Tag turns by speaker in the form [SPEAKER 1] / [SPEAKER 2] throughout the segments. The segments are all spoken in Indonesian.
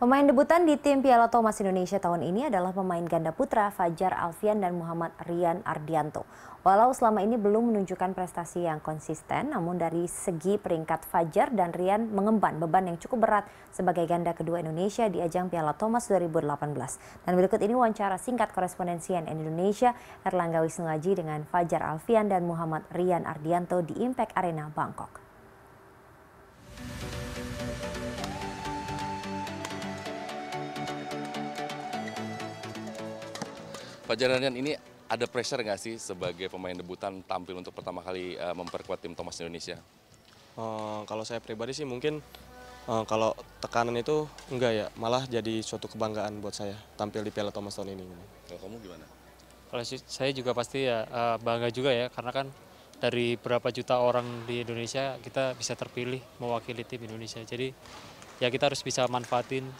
[SPEAKER 1] Pemain debutan di tim Piala Thomas Indonesia tahun ini adalah pemain ganda putra Fajar Alfian dan Muhammad Rian Ardianto. Walau selama ini belum menunjukkan prestasi yang konsisten, namun dari segi peringkat Fajar dan Rian mengemban beban yang cukup berat sebagai ganda kedua Indonesia di ajang Piala Thomas 2018. Dan berikut ini wawancara singkat korespondensi NN Indonesia Erlangga Wisnuaji dengan Fajar Alfian dan Muhammad Rian Ardianto di Impact Arena Bangkok.
[SPEAKER 2] Pak Jaranian ini ada pressure nggak sih sebagai pemain debutan tampil untuk pertama kali uh, memperkuat tim Thomas Indonesia?
[SPEAKER 3] Uh, kalau saya pribadi sih mungkin uh, kalau tekanan itu enggak ya, malah jadi suatu kebanggaan buat saya tampil di Piala Thomas tahun ini. Kalau kamu gimana?
[SPEAKER 4] Kalau saya juga pasti ya uh, bangga juga ya, karena kan dari berapa juta orang di Indonesia kita bisa terpilih mewakili tim Indonesia. Jadi ya kita harus bisa manfaatin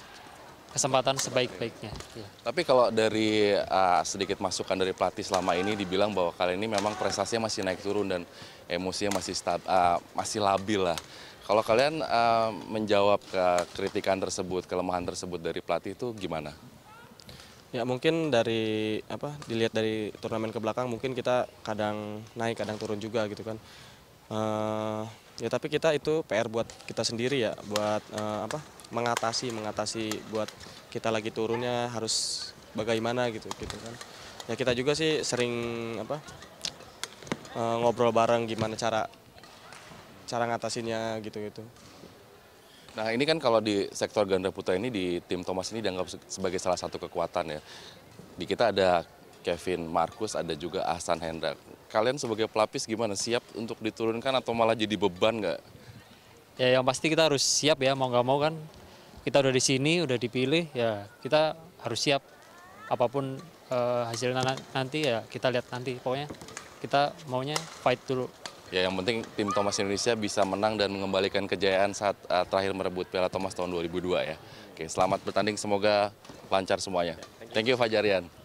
[SPEAKER 4] kesempatan sebaik-baiknya. Iya.
[SPEAKER 2] Tapi kalau dari uh, sedikit masukan dari pelatih selama ini dibilang bahwa kali ini memang prestasinya masih naik turun dan emosinya masih stab, uh, masih labil lah. Kalau kalian uh, menjawab ke kritikan tersebut, kelemahan tersebut dari pelatih itu gimana?
[SPEAKER 3] Ya mungkin dari apa dilihat dari turnamen ke belakang mungkin kita kadang naik kadang turun juga gitu kan. Uh, ya tapi kita itu PR buat kita sendiri ya buat uh, apa mengatasi mengatasi buat kita lagi turunnya harus bagaimana gitu gitu kan ya kita juga sih sering apa uh, ngobrol bareng gimana cara cara ngatasinya gitu gitu
[SPEAKER 2] nah ini kan kalau di sektor ganda putra ini di tim Thomas ini dianggap sebagai salah satu kekuatan ya di kita ada Kevin Markus ada juga Ahsan Hendra kalian sebagai pelapis gimana? Siap untuk diturunkan atau malah jadi beban nggak? Ya yang pasti kita harus siap ya, mau nggak mau kan. Kita udah di
[SPEAKER 4] sini, udah dipilih, ya kita harus siap. Apapun uh, hasilnya nanti ya kita lihat nanti. Pokoknya kita maunya fight dulu.
[SPEAKER 2] Ya yang penting tim Thomas Indonesia bisa menang dan mengembalikan kejayaan saat uh, terakhir merebut Piala Thomas tahun 2002 ya. Oke,
[SPEAKER 1] selamat bertanding semoga lancar semuanya. Ya, thank you Fajarian.